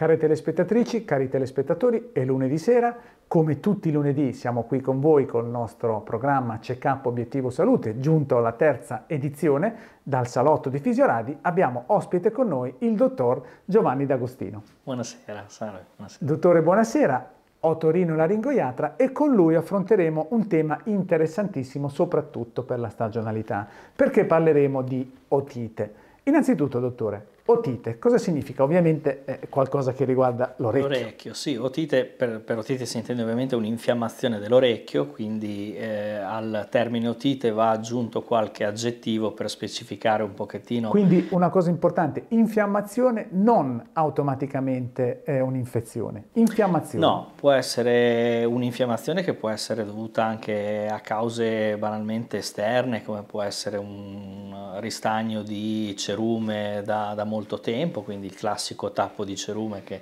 Care telespettatrici, cari telespettatori, è lunedì sera, come tutti i lunedì siamo qui con voi con il nostro programma Check-up Obiettivo Salute, giunto alla terza edizione dal salotto di Fisioradi, abbiamo ospite con noi il dottor Giovanni D'Agostino. Buonasera, salve. Buonasera. Dottore, buonasera. la Laringoiatra e con lui affronteremo un tema interessantissimo soprattutto per la stagionalità, perché parleremo di otite. Innanzitutto, dottore, Otite, cosa significa? Ovviamente è eh, qualcosa che riguarda l'orecchio. L'orecchio, sì, otite, per, per otite si intende ovviamente un'infiammazione dell'orecchio, quindi eh, al termine otite va aggiunto qualche aggettivo per specificare un pochettino. Quindi una cosa importante, infiammazione non automaticamente è un'infezione, infiammazione. No, può essere un'infiammazione che può essere dovuta anche a cause banalmente esterne, come può essere un ristagno di cerume da, da molto molto tempo, quindi il classico tappo di cerume che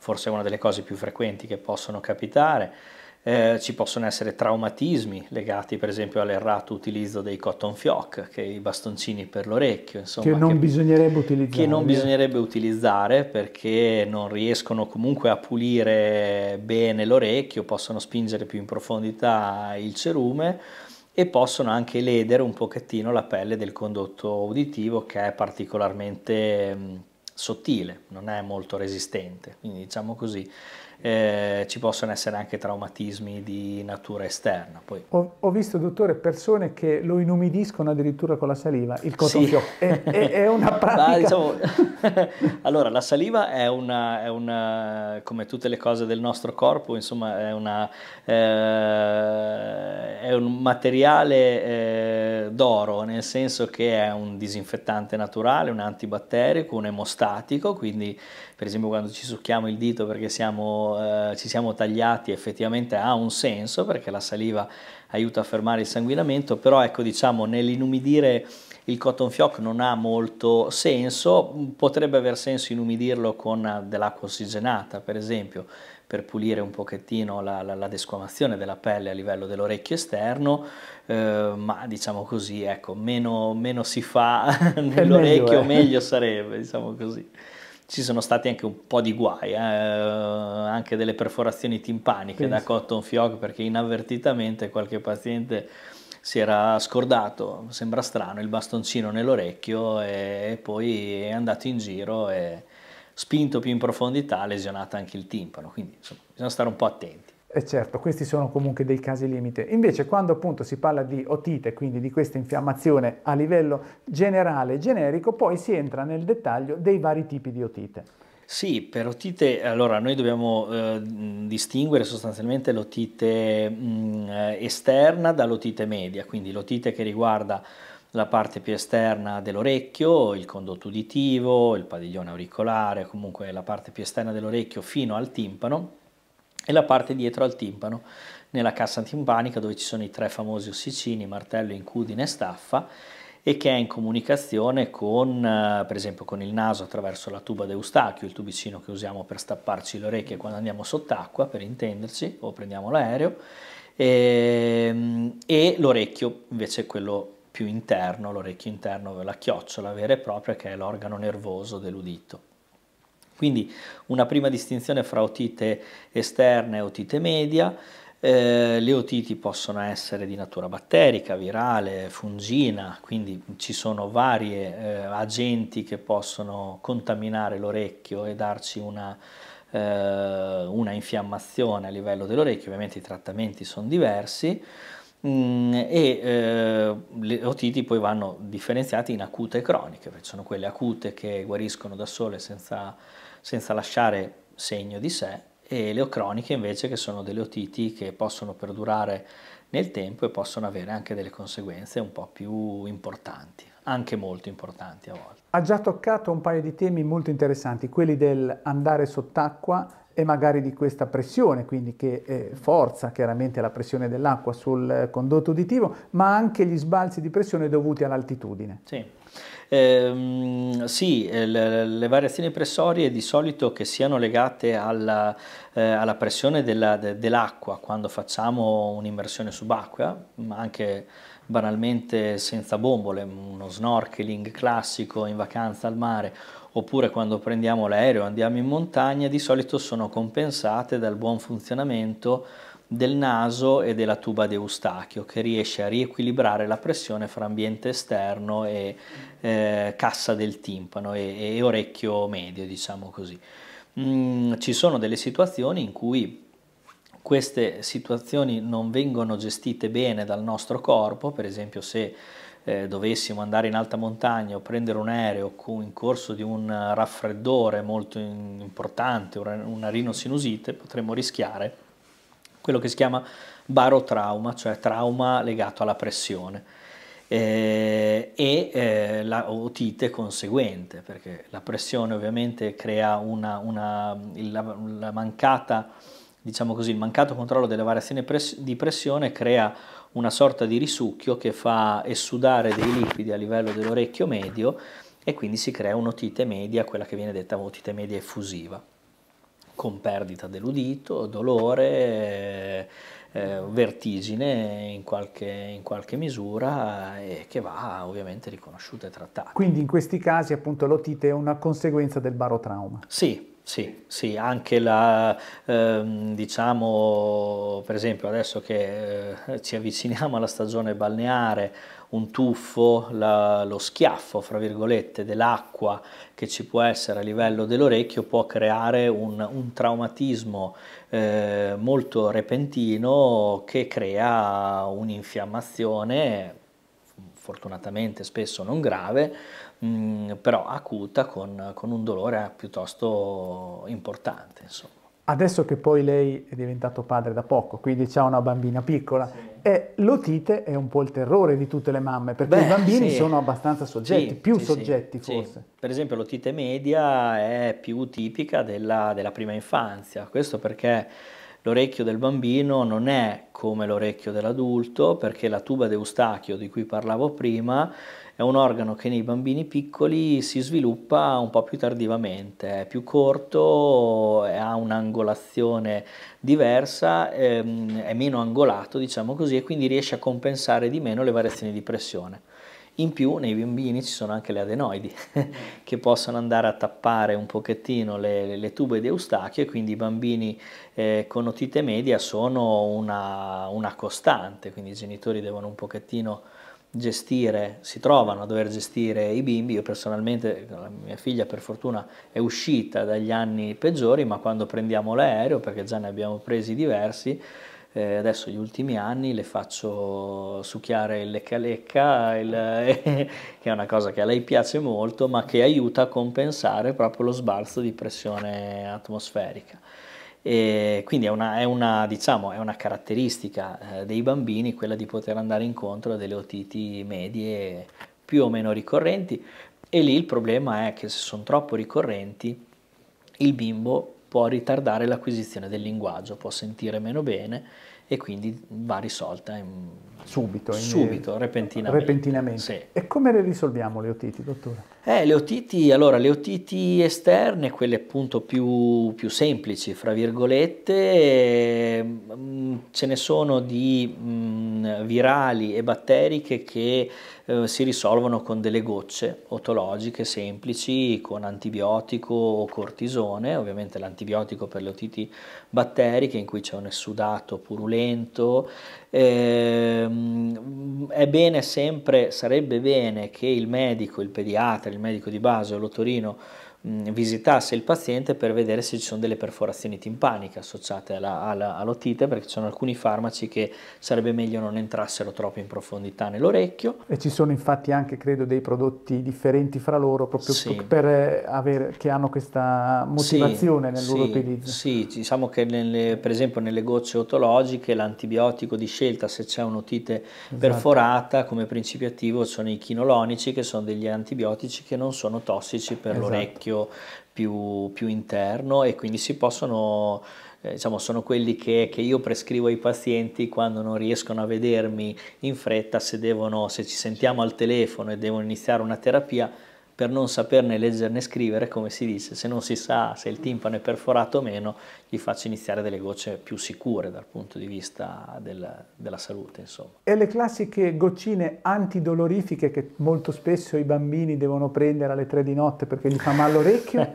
forse è una delle cose più frequenti che possono capitare. Eh, ci possono essere traumatismi legati per esempio all'errato utilizzo dei cotton fioc, che i bastoncini per l'orecchio, insomma, che non che, bisognerebbe utilizzare. Che non bisognerebbe utilizzare perché non riescono comunque a pulire bene l'orecchio, possono spingere più in profondità il cerume e possono anche ledere un pochettino la pelle del condotto uditivo che è particolarmente sottile, non è molto resistente, quindi diciamo così eh, ci possono essere anche traumatismi di natura esterna. Ho, ho, visto, dottore, persone che lo inumidiscono addirittura con la saliva, il cotton sì. è, è, è, una pratica... Ah, diciamo... allora, la saliva è una, è una, come tutte le cose del nostro corpo, insomma, è, una, eh, un materiale... Eh, d'oro, nel senso che è un disinfettante naturale, un antibatterico, un emostatico, quindi per esempio quando ci succhiamo il dito perché siamo, eh, ci siamo tagliati effettivamente ha un senso perché la saliva aiuta a fermare il sanguinamento, però ecco diciamo nell'inumidire il cotton fioc non ha molto senso, potrebbe aver senso inumidirlo con dell'acqua ossigenata per esempio, per pulire un pochettino la, la, la desquamazione della pelle a livello dell'orecchio esterno, eh, ma diciamo così, ecco, meno, meno si fa nell'orecchio eh. meglio, sarebbe, diciamo così ci sono stati anche un po' di guai, eh? anche delle perforazioni timpaniche Penso. da cotton fioc perché inavvertitamente qualche paziente si era scordato, sembra strano, il bastoncino nell'orecchio e poi è andato in giro e spinto più in profondità ha lesionato anche il timpano, quindi insomma, bisogna stare un po' attenti. E eh, certo, questi sono comunque dei casi limite. Invece quando appunto si parla di otite, quindi di questa infiammazione a livello generale e generico, poi si entra nel dettaglio dei vari tipi di otite. Sì, per otite, allora noi dobbiamo eh, distinguere sostanzialmente l'otite mh, mm, eh, esterna dall'otite media, quindi l'otite che riguarda la parte più esterna dell'orecchio, il condotto uditivo, il padiglione auricolare, comunque la parte più esterna dell'orecchio fino al timpano e la parte dietro al timpano nella cassa timpanica dove ci sono i tre famosi ossicini, martello, incudine e staffa e che è in comunicazione con, eh, per esempio, con il naso attraverso la tuba d'Eustachio, il tubicino che usiamo per stapparci le orecchie quando andiamo sott'acqua, per intenderci, o prendiamo l'aereo, e, ehm, e l'orecchio invece è quello più interno, l'orecchio interno, la chiocciola vera e propria che è l'organo nervoso dell'udito. Quindi una prima distinzione fra otite esterna e otite media. Eh, le otiti possono essere di natura batterica, virale, fungina, quindi ci sono vari eh, agenti che possono contaminare l'orecchio e darci una, eh, una infiammazione a livello dell'orecchio, ovviamente i trattamenti sono diversi. Mm, e eh, le otiti poi vanno differenziate in acute e croniche, perché sono quelle acute che guariscono da sole senza, senza lasciare segno di sé e le croniche invece che sono delle otiti che possono perdurare nel tempo e possono avere anche delle conseguenze un po' più importanti, anche molto importanti a volte. Ha già toccato un paio di temi molto interessanti, quelli del andare sott'acqua e magari di questa pressione, quindi che eh, forza chiaramente la pressione dell'acqua sul condotto uditivo, ma anche gli sbalzi di pressione dovuti all'altitudine. Sì. Ehm, eh, sì, le, le, variazioni pressorie di solito che siano legate alla, eh, alla pressione dell'acqua de, dell quando facciamo un'immersione subacquea, ma anche banalmente senza bombole, uno snorkeling classico in vacanza al mare oppure quando prendiamo l'aereo e andiamo in montagna, di solito sono compensate dal buon funzionamento del naso e della tuba di Eustachio che riesce a riequilibrare la pressione fra ambiente esterno e eh, cassa del timpano e, e, orecchio medio, diciamo così. Mm, ci sono delle situazioni in cui queste situazioni non vengono gestite bene dal nostro corpo, per esempio se eh, dovessimo andare in alta montagna o prendere un aereo in corso di un raffreddore molto importante, una rinosinusite, potremmo rischiare quello che si chiama barotrauma, cioè trauma legato alla pressione. Eh, e eh, la otite conseguente, perché la pressione ovviamente crea una, una la, la mancata, diciamo così, il mancato controllo delle variazioni pres di pressione crea una sorta di risucchio che fa essudare dei liquidi a livello dell'orecchio medio e quindi si crea un'otite media, quella che viene detta otite media effusiva, con perdita dell'udito, dolore, eh, eh vertigine in qualche, in qualche misura e eh, che va ovviamente riconosciuta e trattata. Quindi in questi casi appunto l'otite è una conseguenza del barotrauma? Sì, sì, sì, anche la, ehm, diciamo, per esempio adesso che eh, ci avviciniamo alla stagione balneare, un tuffo, la, lo schiaffo, fra virgolette, dell'acqua che ci può essere a livello dell'orecchio può creare un, un traumatismo eh, molto repentino che crea un'infiammazione fortunatamente spesso non grave, Mm, però acuta con, con, un dolore piuttosto importante. Insomma. Adesso che poi lei è diventato padre da poco, quindi ha una bambina piccola, sì. e eh, l'otite è un po' il terrore di tutte le mamme, perché Beh, i bambini sì. sono abbastanza soggetti, sì, più soggetti forse. Sì. Per esempio l'otite media è più tipica della, della prima infanzia, questo perché L'orecchio del bambino non è come l'orecchio dell'adulto perché la tuba d'Eustachio di cui parlavo prima è un organo che nei bambini piccoli si sviluppa un po' più tardivamente, è più corto, ha un'angolazione diversa, ehm, è meno angolato diciamo così e quindi riesce a compensare di meno le variazioni di pressione. In più nei bambini ci sono anche le adenoidi che possono andare a tappare un pochettino le, le tube di Eustachio e quindi i bambini eh, con otite media sono una, una costante, quindi i genitori devono un pochettino gestire, si trovano a dover gestire i bimbi. Io personalmente, mia figlia per fortuna è uscita dagli anni peggiori, ma quando prendiamo l'aereo, perché già ne abbiamo presi diversi, eh, adesso gli ultimi anni le faccio succhiare il lecca lecca, il, che è una cosa che a lei piace molto, ma che aiuta a compensare proprio lo sbalzo di pressione atmosferica. E quindi è una, è, una, diciamo, è una, caratteristica eh, dei bambini quella di poter andare incontro a delle otiti medie più o meno ricorrenti e lì il problema è che se sono troppo ricorrenti il bimbo può ritardare l'acquisizione del linguaggio, può sentire meno bene e quindi va risolta in... subito, in... subito repentinamente. repentinamente. Sì. E come le risolviamo le otiti, dottore? Eh, le otiti, allora, le otiti esterne, quelle appunto più, più semplici, fra virgolette, mm, ce ne sono di mh, mm, virali e batteriche che eh, si risolvono con delle gocce otologiche semplici con antibiotico o cortisone, ovviamente l'antibiotico per le otiti batteriche in cui c'è un essudato purulento. Ehm, è bene sempre, sarebbe bene che il medico, il pediatra, il medico di base o l'otorino Mm, visitasse il paziente per vedere se ci sono delle perforazioni timpaniche associate alla, alla, all'otite perché ci sono alcuni farmaci che sarebbe meglio non entrassero troppo in profondità nell'orecchio. E ci sono infatti anche credo dei prodotti differenti fra loro proprio sì. per avere, che hanno questa motivazione sì, nel loro utilizzo. Sì, diciamo che nelle, per esempio nelle gocce otologiche l'antibiotico di scelta se c'è un'otite esatto. perforata come principio attivo sono i chinolonici che sono degli antibiotici che non sono tossici per esatto. l'orecchio marchio più, più interno e quindi si possono eh, diciamo, sono quelli che, che, io prescrivo ai pazienti quando non riescono a vedermi in fretta, se, devono, se ci sentiamo al telefono e devono iniziare una terapia, per non saperne leggere né scrivere, come si dice, se non si sa se il timpano è perforato o meno, gli faccio iniziare delle gocce più sicure dal punto di vista del, della salute. Insomma. E le classiche goccine antidolorifiche che molto spesso i bambini devono prendere alle tre di notte perché gli fa male l'orecchio?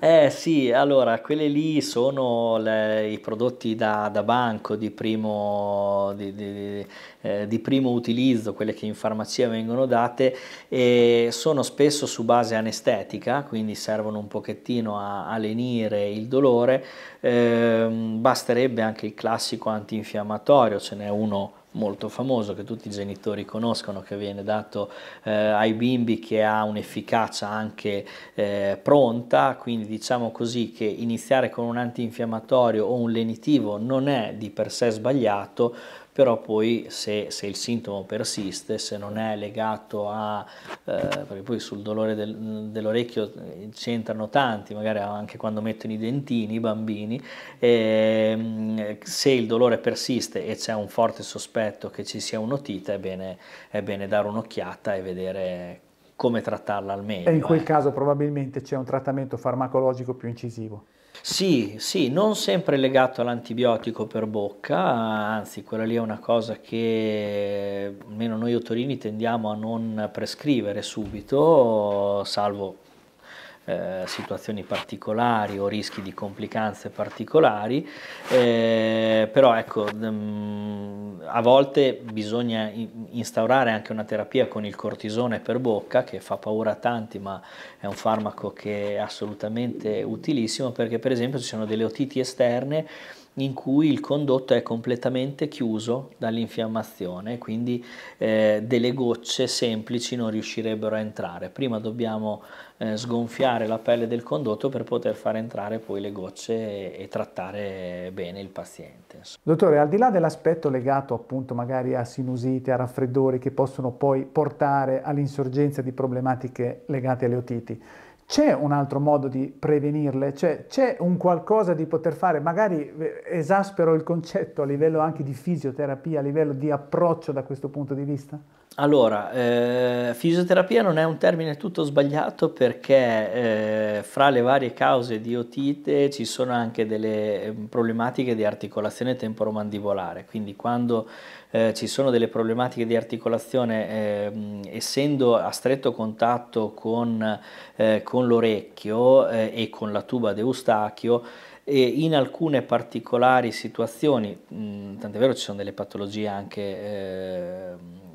eh sì, allora, quelle lì sono le, i prodotti da, da banco di primo... Di, di, eh, di primo utilizzo, quelle che in farmacia vengono date, e sono spesso su base anestetica, quindi servono un pochettino a, a lenire il dolore, eh, basterebbe anche il classico antinfiammatorio, ce n'è uno molto famoso che tutti i genitori conoscono che viene dato eh, ai bimbi che ha un'efficacia anche eh, pronta quindi diciamo così che iniziare con un antinfiammatorio o un lenitivo non è di per sé sbagliato però poi se, se il sintomo persiste, se non è legato a, eh, perché poi sul dolore del, dell'orecchio eh, c'entrano tanti, magari anche quando mettono i dentini i bambini, eh, se il dolore persiste e c'è un forte sospetto che ci sia un'otite, è bene, è bene dare un'occhiata e vedere come trattarla al meglio. E in quel eh. caso probabilmente c'è un trattamento farmacologico più incisivo. Sì, sì, non sempre legato all'antibiotico per bocca, anzi quella lì è una cosa che almeno noi otorini tendiamo a non prescrivere subito, salvo eh, situazioni particolari o rischi di complicanze particolari, eh, però ecco, mh, mm, a volte bisogna instaurare anche una terapia con il cortisone per bocca che fa paura a tanti ma è un farmaco che è assolutamente utilissimo perché per esempio ci sono delle otiti esterne in cui il condotto è completamente chiuso dall'infiammazione, quindi eh, delle gocce semplici non riuscirebbero a entrare. Prima dobbiamo eh, sgonfiare la pelle del condotto per poter far entrare poi le gocce e, e trattare bene il paziente. Dottore, al di là dell'aspetto legato appunto magari a sinusite, a raffreddori che possono poi portare all'insorgenza di problematiche legate alle otiti, c'è un altro modo di prevenirle, cioè c'è un qualcosa di poter fare, magari eh, esaspero il concetto a livello anche di fisioterapia, a livello di approccio da questo punto di vista? Allora, eh, fisioterapia non è un termine tutto sbagliato perché eh, fra le varie cause di otite ci sono anche delle ehm, problematiche di articolazione temporomandibolare, quindi quando eh, ci sono delle problematiche di articolazione eh, essendo a stretto contatto con, eh, con l'orecchio eh, e con la tuba d'eustachio e in alcune particolari situazioni, mh, mm, tant'è vero ci sono delle patologie anche ehm,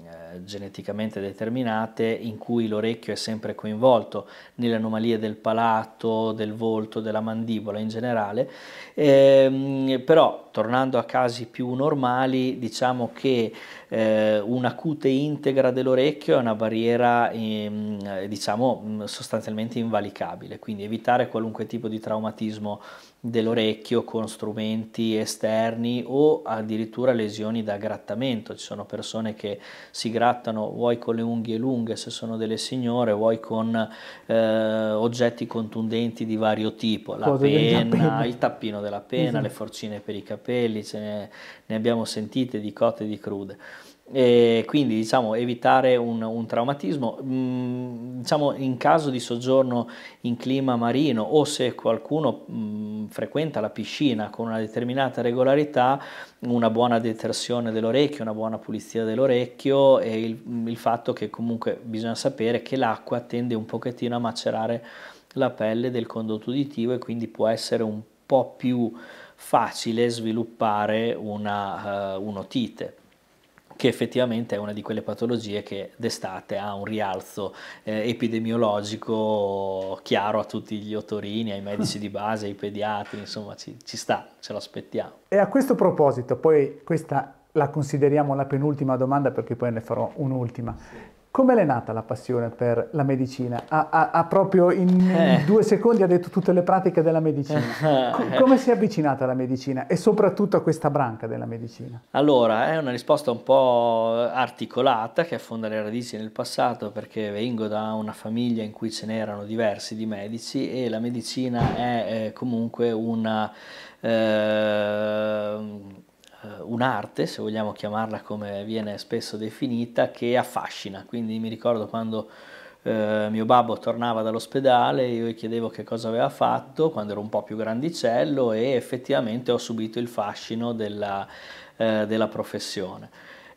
geneticamente determinate in cui l'orecchio è sempre coinvolto nelle anomalie del palato, del volto, della mandibola in generale, eh, però tornando a casi più normali diciamo che eh, una cute integra dell'orecchio è una barriera eh, diciamo sostanzialmente invalicabile, quindi evitare qualunque tipo di traumatismo dell'orecchio con strumenti esterni o addirittura lesioni da grattamento. Ci sono persone che si grattano vuoi con le unghie lunghe se sono delle signore, vuoi con eh, oggetti contundenti di vario tipo, la penna, il tappino della penna, esatto. le forcine per i capelli, ne, ne abbiamo sentite di cote e di crude. E quindi diciamo, evitare un, un traumatismo. Mm, diciamo, in caso di soggiorno in clima marino o se qualcuno mm, frequenta la piscina con una determinata regolarità, una buona detersione dell'orecchio, una buona pulizia dell'orecchio e il, il fatto che comunque bisogna sapere che l'acqua tende un pochettino a macerare la pelle del condotto uditivo e quindi può essere un po' più facile sviluppare una, uh, un'otite che effettivamente è una di quelle patologie che d'estate ha un rialzo eh, epidemiologico chiaro a tutti gli otorini, ai medici di base, ai pediatri, insomma ci, ci sta, ce l'aspettiamo. E a questo proposito, poi questa la consideriamo la penultima domanda perché poi ne farò un'ultima. Sì. Come l'è nata la passione per la medicina? Ha, ha, ha proprio in, eh. due secondi ha detto tutte le pratiche della medicina. Co- come si è avvicinata alla medicina e soprattutto a questa branca della medicina? Allora, è una risposta un po' articolata che affonda le radici nel passato perché vengo da una famiglia in cui ce n'erano diversi di medici e la medicina è eh, comunque una... Eh, eh, un'arte, se vogliamo chiamarla come viene spesso definita, che affascina. Quindi mi ricordo quando eh, mio babbo tornava dall'ospedale, io gli chiedevo che cosa aveva fatto quando ero un po' più grandicello e effettivamente ho subito il fascino della, eh, della professione.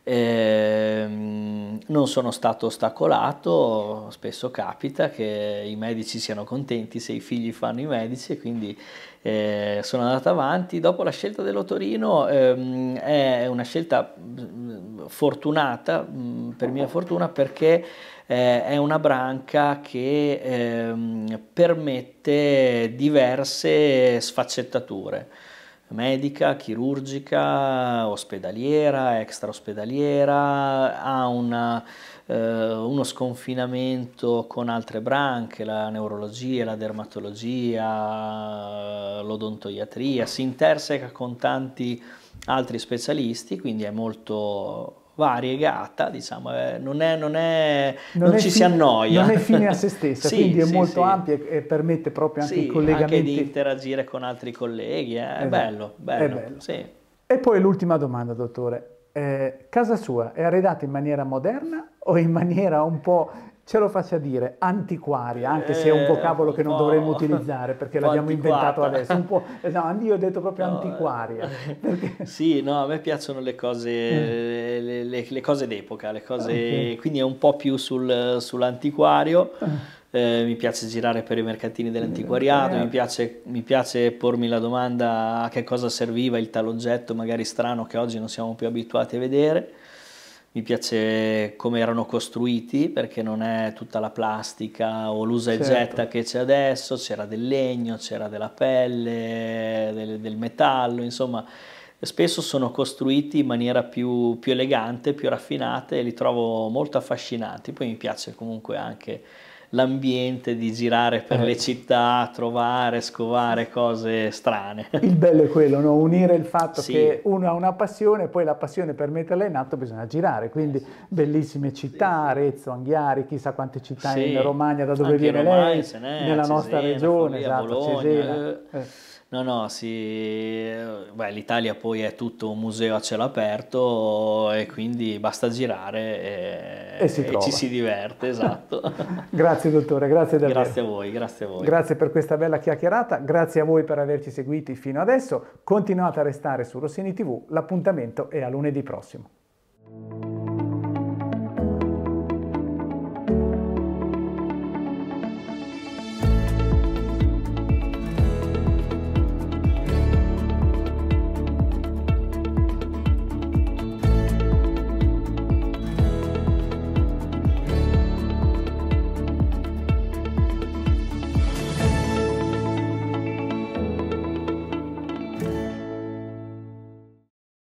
Eh, non sono stato ostacolato, spesso capita che i medici siano contenti se i figli fanno i medici e quindi eh, sono andato avanti. Dopo la scelta dell'Otorino ehm, è una scelta mm, fortunata, mh, mm, per mia fortuna, perché eh, è una branca che ehm, permette diverse sfaccettature medica, chirurgica, ospedaliera, extra ospedaliera, ha una, eh, uno sconfinamento con altre branche, la neurologia, la dermatologia, l'odontoiatria, si interseca con tanti altri specialisti, quindi è molto variegata, diciamo, eh, non, è, non, è, non, non, ci fine, si annoia. Non è fine a se stessa, sì, quindi è sì, molto sì. ampia e permette proprio anche i collegamenti. anche di interagire con altri colleghi, eh. esatto. è bello, bello. È bello. E poi l'ultima domanda, dottore. Eh, casa sua è arredata in maniera moderna o in maniera un po' ce lo faccia dire antiquaria, anche eh, se è un eh, vocabolo che non dovremmo utilizzare perché l'abbiamo inventato adesso. Un po', no, io ho detto proprio no, antiquaria. Eh. Perché... Sì, no, a me piacciono le cose, eh. le, le, le cose d'epoca, le cose, okay. quindi è un po' più sul, sull'antiquario. Eh, mi piace girare per i mercatini dell'antiquariato, mi, piace, mi piace, pormi la domanda a che cosa serviva il tal oggetto magari strano che oggi non siamo più abituati a vedere mi piace come erano costruiti perché non è tutta la plastica o l'usa e certo. getta che c'è adesso, c'era del legno, c'era della pelle, del, del, metallo, insomma spesso sono costruiti in maniera più, più elegante, più raffinata e li trovo molto affascinanti, poi mi piace comunque anche l'ambiente di girare per eh. le città, trovare, scovare cose strane. Il bello è quello, no? unire il fatto sì. che uno ha una passione, poi la passione per metterla in atto bisogna girare, quindi eh, sì. bellissime città, Arezzo, Anghiari, chissà quante città in Romagna da dove Anche viene Romagna, lei, nella Cesena, nostra regione, Foglia, esatto, Bologna. Cesena. Eh. No, no, sì, eh, Beh, l'Italia poi è tutto un museo a cielo aperto e quindi basta girare e, e, si e ci si diverte, esatto. grazie dottore, grazie davvero. Grazie a voi, grazie a voi. Grazie per questa bella chiacchierata, grazie a voi per averci seguiti fino adesso, continuate a restare su Rossini TV, l'appuntamento è a lunedì prossimo.